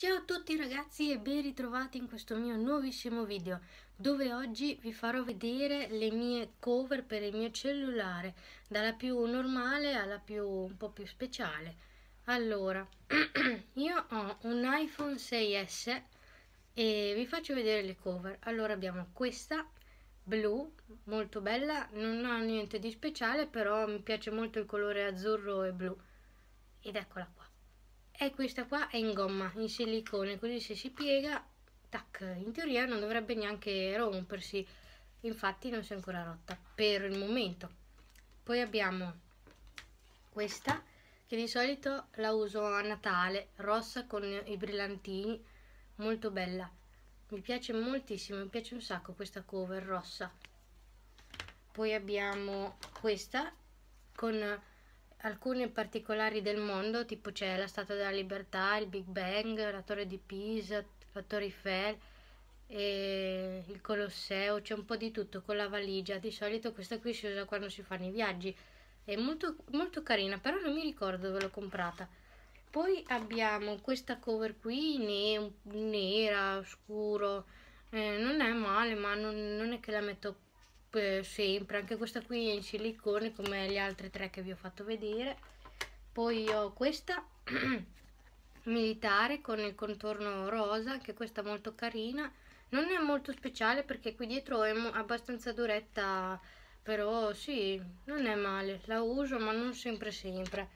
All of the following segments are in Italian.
Ciao a tutti ragazzi e ben ritrovati in questo mio nuovissimo video dove oggi vi farò vedere le mie cover per il mio cellulare dalla più normale alla più un po' più speciale allora io ho un iPhone 6S e vi faccio vedere le cover allora abbiamo questa blu molto bella non ha niente di speciale però mi piace molto il colore azzurro e blu ed eccola qua e questa qua è in gomma, in silicone, così se si piega, tac, in teoria non dovrebbe neanche rompersi, infatti non si è ancora rotta per il momento. Poi abbiamo questa che di solito la uso a Natale, rossa con i brillantini, molto bella. Mi piace moltissimo, mi piace un sacco questa cover rossa. Poi abbiamo questa con alcune particolari del mondo, tipo c'è la Statua della Libertà, il Big Bang, la Torre di Pisa, la Torre Eiffel, il Colosseo, c'è un po' di tutto con la valigia. Di solito questa qui si usa quando si fanno i viaggi. È molto, molto carina, però non mi ricordo dove l'ho comprata. Poi abbiamo questa cover qui, ne nera, scuro. Eh, non è male, ma non, non è che la metto sempre anche questa qui è in silicone come le altre tre che vi ho fatto vedere poi ho questa militare con il contorno rosa anche questa molto carina non è molto speciale perché qui dietro è abbastanza duretta però sì non è male la uso ma non sempre sempre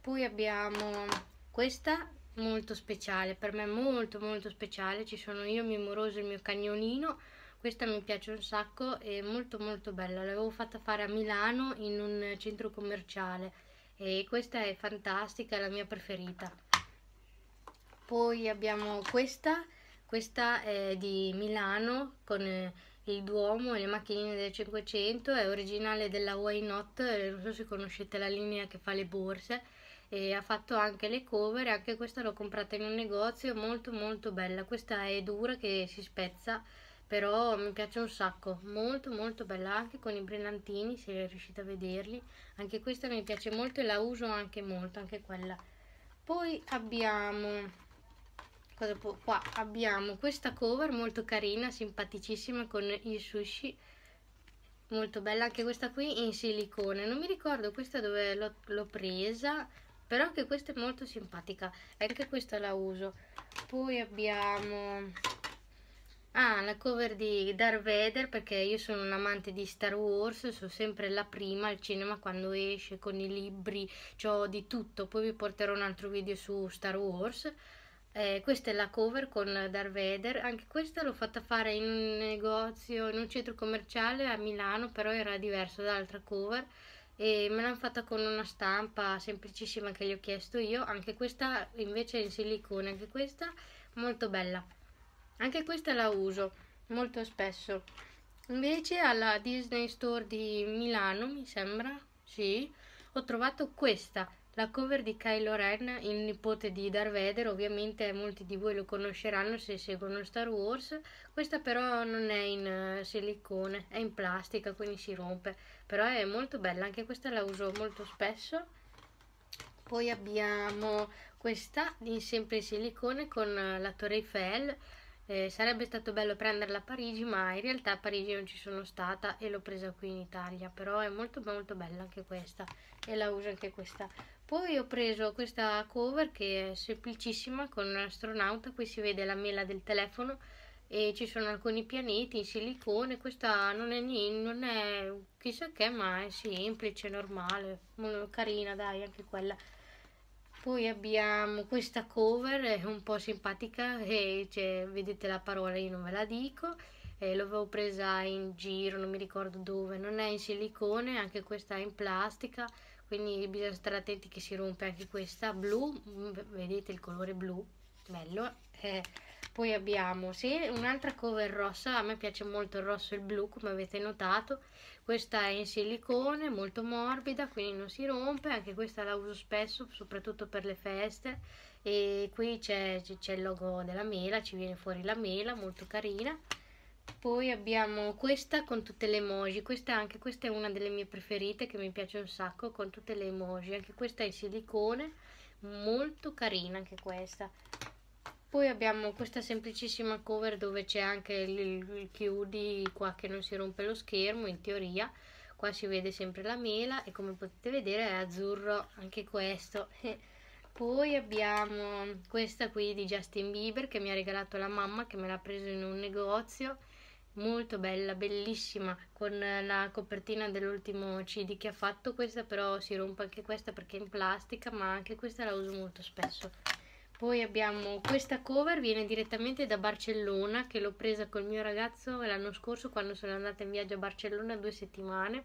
poi abbiamo questa molto speciale per me molto molto speciale ci sono io, Mimoroso e il mio cagnolino questa mi piace un sacco è molto molto bella l'avevo fatta fare a Milano in un centro commerciale e questa è fantastica è la mia preferita poi abbiamo questa questa è di Milano con eh, il Duomo e le macchinine del 500 è originale della Why Not eh, non so se conoscete la linea che fa le borse e ha fatto anche le cover anche questa l'ho comprata in un negozio molto molto bella questa è dura che si spezza però mi piace un sacco, molto molto bella anche con i brillantini se riuscite a vederli, anche questa mi piace molto e la uso anche molto, anche quella. Poi abbiamo, qua abbiamo questa cover molto carina, simpaticissima con il sushi, molto bella anche questa qui in silicone, non mi ricordo questa dove l'ho presa, però anche questa è molto simpatica, anche questa la uso. Poi abbiamo Ah, la cover di Darth Vader perché io sono un amante di Star Wars, sono sempre la prima al cinema quando esce con i libri, ho di tutto, poi vi porterò un altro video su Star Wars. Eh, questa è la cover con Darth Vader, anche questa l'ho fatta fare in un negozio, in un centro commerciale a Milano, però era diverso dall'altra cover e me l'hanno fatta con una stampa semplicissima che gli ho chiesto io, anche questa invece è in silicone, anche questa molto bella anche questa la uso molto spesso invece alla Disney Store di Milano mi sembra sì ho trovato questa la cover di Kylo Ren il nipote di Darth Vader ovviamente molti di voi lo conosceranno se seguono Star Wars questa però non è in eh, silicone è in plastica quindi si rompe però è molto bella anche questa la uso molto spesso poi abbiamo questa in sempre silicone con eh, la Torre Eiffel eh, sarebbe stato bello prenderla a Parigi ma in realtà a Parigi non ci sono stata e l'ho presa qui in Italia però è molto molto bella anche questa e la uso anche questa poi ho preso questa cover che è semplicissima con un astronauta qui si vede la mela del telefono e ci sono alcuni pianeti in silicone questa non è, non è chissà che ma è semplice, normale molto carina dai anche quella poi abbiamo questa cover un po' simpatica, e, cioè, vedete la parola, io non ve la dico. l'avevo presa in giro, non mi ricordo dove, non è in silicone, anche questa è in plastica, quindi bisogna stare attenti che si rompe anche questa, blu, vedete il colore blu, bello, eh, poi abbiamo sì, un'altra cover rossa, a me piace molto il rosso e il blu come avete notato. Questa è in silicone, molto morbida, quindi non si rompe, anche questa la uso spesso, soprattutto per le feste. E qui c'è il logo della mela, ci viene fuori la mela, molto carina. Poi abbiamo questa con tutte le emoji, questa, anche questa è una delle mie preferite che mi piace un sacco con tutte le emoji, anche questa è in silicone, molto carina anche questa. Poi abbiamo questa semplicissima cover dove c'è anche il, il chiudi qua che non si rompe lo schermo in teoria. Qua si vede sempre la mela e come potete vedere è azzurro anche questo. Poi abbiamo questa qui di Justin Bieber che mi ha regalato la mamma che me l'ha preso in un negozio. Molto bella, bellissima, con la copertina dell'ultimo CD che ha fatto. Questa però si rompe anche questa perché è in plastica, ma anche questa la uso molto spesso. Poi abbiamo questa cover, viene direttamente da Barcellona, che l'ho presa col mio ragazzo l'anno scorso quando sono andata in viaggio a Barcellona due settimane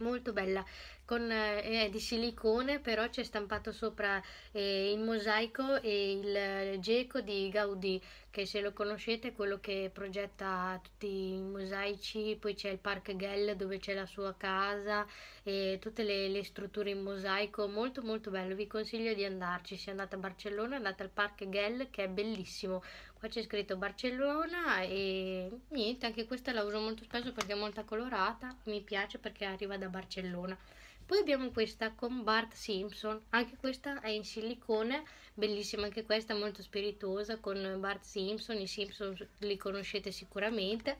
molto bella con, eh, di silicone però c'è stampato sopra eh, il mosaico e il eh, geco di Gaudì che se lo conoscete è quello che progetta tutti i mosaici poi c'è il Park Gell dove c'è la sua casa e tutte le, le, strutture in mosaico molto molto bello vi consiglio di andarci se andate a Barcellona andate al Park Gell che è bellissimo qua c'è scritto Barcellona e niente anche questa la uso molto spesso perché è molto colorata mi piace perché arriva da Barcellona poi abbiamo questa con Bart Simpson anche questa è in silicone bellissima anche questa molto spiritosa con Bart Simpson i Simpson li conoscete sicuramente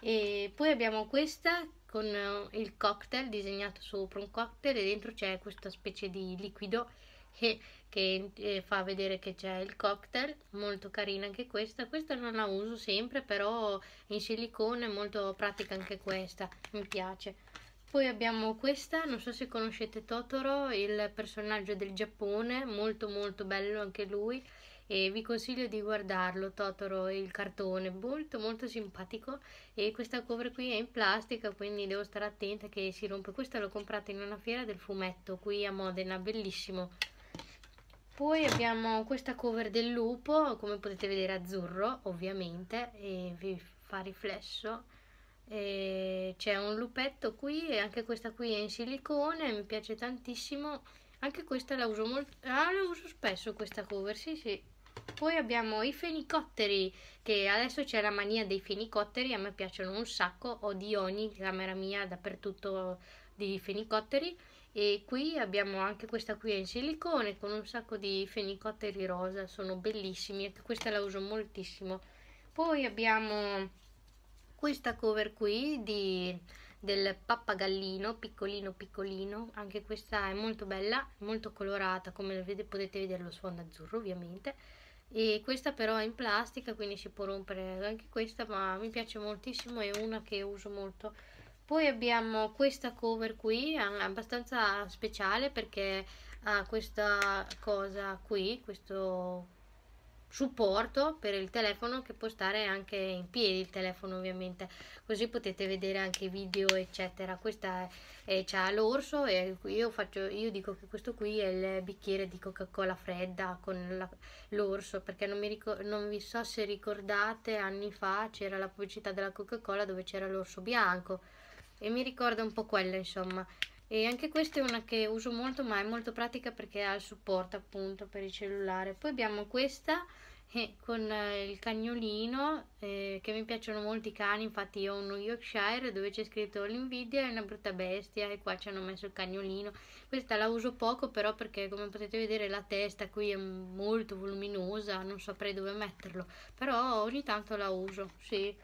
e poi abbiamo questa con eh, il cocktail disegnato sopra un cocktail e dentro c'è questa specie di liquido che che eh, fa vedere che c'è il cocktail, molto carina anche questa, questa non la uso sempre però in silicone è molto pratica anche questa, mi piace. Poi abbiamo questa, non so se conoscete Totoro, il personaggio del Giappone, molto molto bello anche lui e vi consiglio di guardarlo Totoro, il cartone, molto molto simpatico e questa cover qui è in plastica quindi devo stare attenta che si rompe, questa l'ho comprata in una fiera del fumetto qui a Modena, bellissimo. Poi abbiamo questa cover del lupo, come potete vedere azzurro ovviamente, e vi fa riflesso. C'è un lupetto qui e anche questa qui è in silicone, mi piace tantissimo. Anche questa la uso molto... Ah, la uso spesso questa cover, sì sì. Poi abbiamo i fenicotteri, che adesso c'è la mania dei fenicotteri, a me piacciono un sacco, ho di ogni camera mia dappertutto di fenicotteri e qui abbiamo anche questa qui in silicone con un sacco di fenicotteri rosa sono bellissimi anche questa la uso moltissimo poi abbiamo questa cover qui di, del pappagallino piccolino piccolino anche questa è molto bella molto colorata come potete vedere lo sfondo azzurro ovviamente e questa però è in plastica quindi si può rompere anche questa ma mi piace moltissimo è una che uso molto poi abbiamo questa cover qui, eh, abbastanza speciale perché ha questa cosa qui, questo supporto per il telefono che può stare anche in piedi il telefono ovviamente così potete vedere anche video eccetera questa eh, c'ha l'orso e io faccio io dico che questo qui è il bicchiere di coca cola fredda con l'orso perché non mi ricordo non vi so se ricordate anni fa c'era la pubblicità della coca cola dove c'era l'orso bianco e mi ricorda un po' quella insomma e anche questa è una che uso molto ma è molto pratica perché ha il supporto appunto per il cellulare poi abbiamo questa eh, con eh, il cagnolino eh, che mi piacciono molto i cani infatti io ho uno Yorkshire dove c'è scritto l'invidia è una brutta bestia e qua ci hanno messo il cagnolino questa la uso poco però perché come potete vedere la testa qui è molto voluminosa non saprei dove metterlo però ogni tanto la uso sì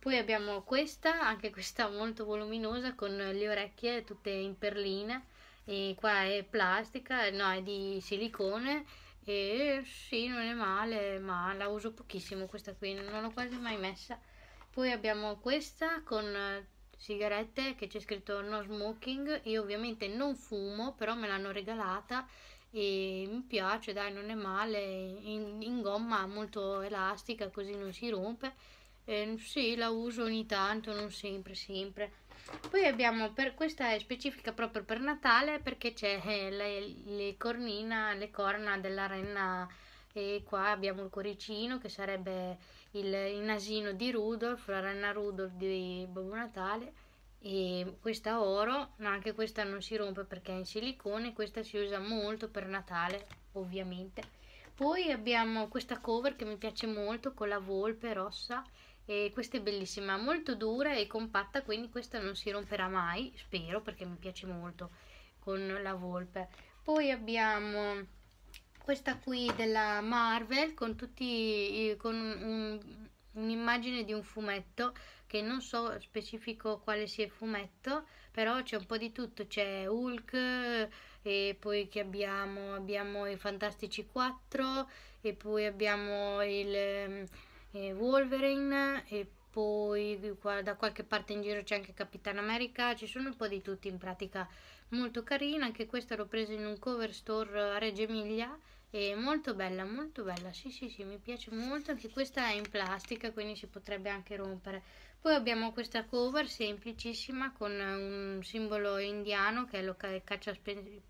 poi abbiamo questa, anche questa molto voluminosa con le orecchie tutte in perlina e qua è plastica, no è di silicone e sì non è male ma la uso pochissimo questa qui, non l'ho quasi mai messa poi abbiamo questa con sigarette che c'è scritto no smoking io ovviamente non fumo però me l'hanno regalata e mi piace dai non è male in, in gomma molto elastica così non si rompe eh, sì, la uso ogni tanto, non sempre, sempre. Poi abbiamo, per, questa è specifica proprio per Natale perché c'è eh, le, le, cornina, le corna della renna e qua abbiamo il cuoricino che sarebbe il, il nasino di Rudolf, la renna Rudolf di Babbo Natale e questa oro ma anche questa non si rompe perché è in silicone questa si usa molto per Natale ovviamente poi abbiamo questa cover che mi piace molto con la volpe rossa e questa è bellissima, molto dura e compatta quindi questa non si romperà mai, spero perché mi piace molto con la volpe. Poi abbiamo questa qui della Marvel con, tutti, con un'immagine un di un fumetto che non so specifico quale sia il fumetto, però c'è un po' di tutto, c'è Hulk e poi che abbiamo, abbiamo i Fantastici 4 e poi abbiamo il e Wolverine e poi qua, da qualche parte in giro c'è anche Capitan America, ci sono un po' di tutti in pratica, molto carina, anche questa l'ho presa in un cover store a Reggio Emilia e molto bella, molto bella, sì sì sì mi piace molto, anche questa è in plastica quindi si potrebbe anche rompere, poi abbiamo questa cover semplicissima con un simbolo indiano che è lo caccia,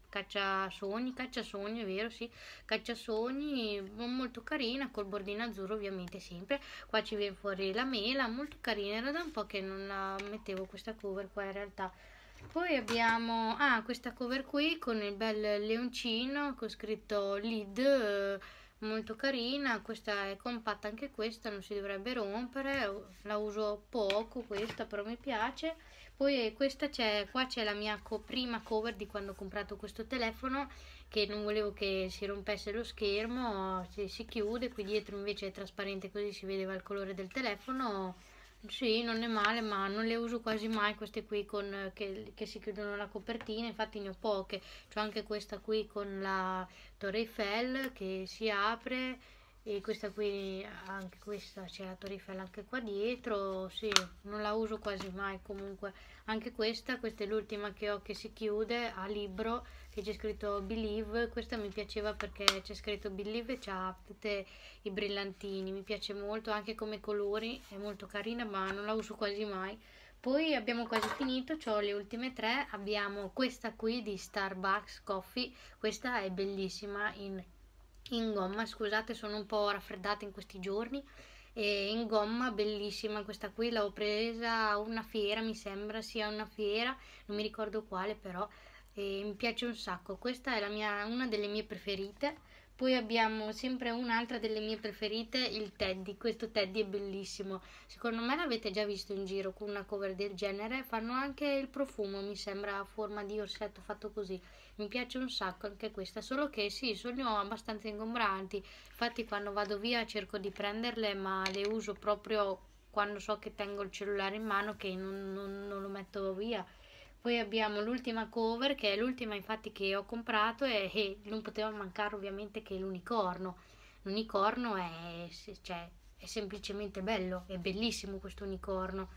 cacciasogni, cacciasogni è vero sì, cacciasogni, molto carina, col bordino azzurro ovviamente sempre, qua ci viene fuori la mela, molto carina, era da un po' che non la mettevo questa cover qua in realtà. Poi abbiamo ah, questa cover qui con il bel leoncino con scritto lead. Eh, molto carina questa è compatta anche questa non si dovrebbe rompere la uso poco questa però mi piace poi questa c'è qua c'è la mia co prima cover di quando ho comprato questo telefono che non volevo che si rompesse lo schermo si, si chiude qui dietro invece è trasparente così si vedeva il colore del telefono sì, non è male, ma non le uso quasi mai queste qui con, che, che, si chiudono la copertina, infatti ne ho poche. C'ho anche questa qui con la Torre Eiffel che si apre e questa qui anche questa c'è la torrifella anche qua dietro sì non la uso quasi mai comunque anche questa questa è l'ultima che ho che si chiude a libro che c'è scritto believe questa mi piaceva perché c'è scritto believe e c'ha tutti i brillantini mi piace molto anche come colori è molto carina ma non la uso quasi mai poi abbiamo quasi finito, ho le ultime tre, abbiamo questa qui di Starbucks Coffee, questa è bellissima in in gomma, scusate sono un po' raffreddata in questi giorni, e in gomma bellissima questa qui, l'ho presa a una fiera, mi sembra sia una fiera, non mi ricordo quale però, mi piace un sacco, questa è mia, una delle mie preferite poi abbiamo sempre un'altra delle mie preferite, il Teddy. Questo Teddy è bellissimo. Secondo me l'avete già visto in giro con una cover del genere. Fanno anche il profumo, mi sembra, a forma di orsetto fatto così. Mi piace un sacco anche questa, solo che sì, sono abbastanza ingombranti. Infatti quando vado via cerco di prenderle, ma le uso proprio quando so che tengo il cellulare in mano che non, non, non lo metto via poi abbiamo l'ultima cover, che è l'ultima infatti che ho comprato e, e eh, non poteva mancare ovviamente che l'unicorno. L'unicorno è, cioè, è semplicemente bello, è bellissimo questo unicorno.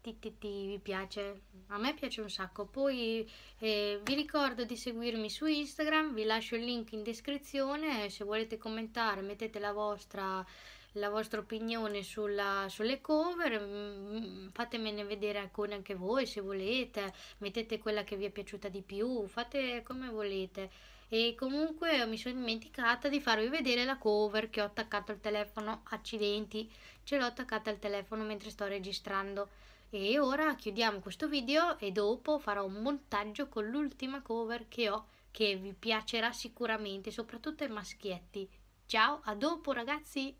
Ti, ti, ti, vi piace? A me piace un sacco. Poi eh, vi ricordo di seguirmi su Instagram, vi lascio il link in descrizione. Se volete commentare, mettete la vostra la vostra opinione sulla, sulle cover, mm, mm, fatemene vedere alcune anche voi se volete, mettete quella che vi è piaciuta di più, fate come volete. E comunque mi sono dimenticata di farvi vedere la cover che ho attaccato al telefono, accidenti, ce l'ho attaccata al telefono mentre sto registrando. E ora chiudiamo questo video e dopo farò un montaggio con l'ultima cover che ho che vi piacerà sicuramente, soprattutto ai maschietti. Ciao, a dopo ragazzi!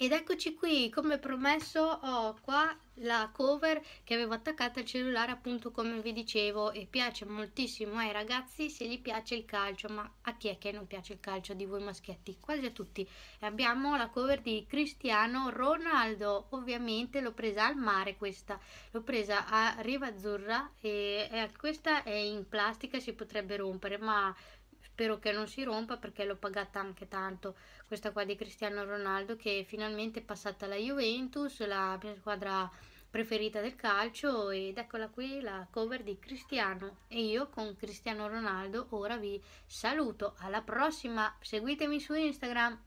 Ed eccoci qui, come promesso ho qua la cover che avevo attaccata al cellulare appunto come vi dicevo e piace moltissimo ai ragazzi se gli piace il calcio, ma a chi è che non piace il calcio di voi maschietti? Quasi a tutti. E abbiamo la cover di Cristiano Ronaldo, ovviamente l'ho presa al mare questa, l'ho presa a Riva Azzurra e, e questa è in plastica, si potrebbe rompere, ma spero che non si rompa perché l'ho pagata anche tanto questa qua di Cristiano Ronaldo che finalmente è passata alla Juventus la mia squadra preferita del calcio ed eccola qui la cover di Cristiano e io con Cristiano Ronaldo ora vi saluto alla prossima seguitemi su Instagram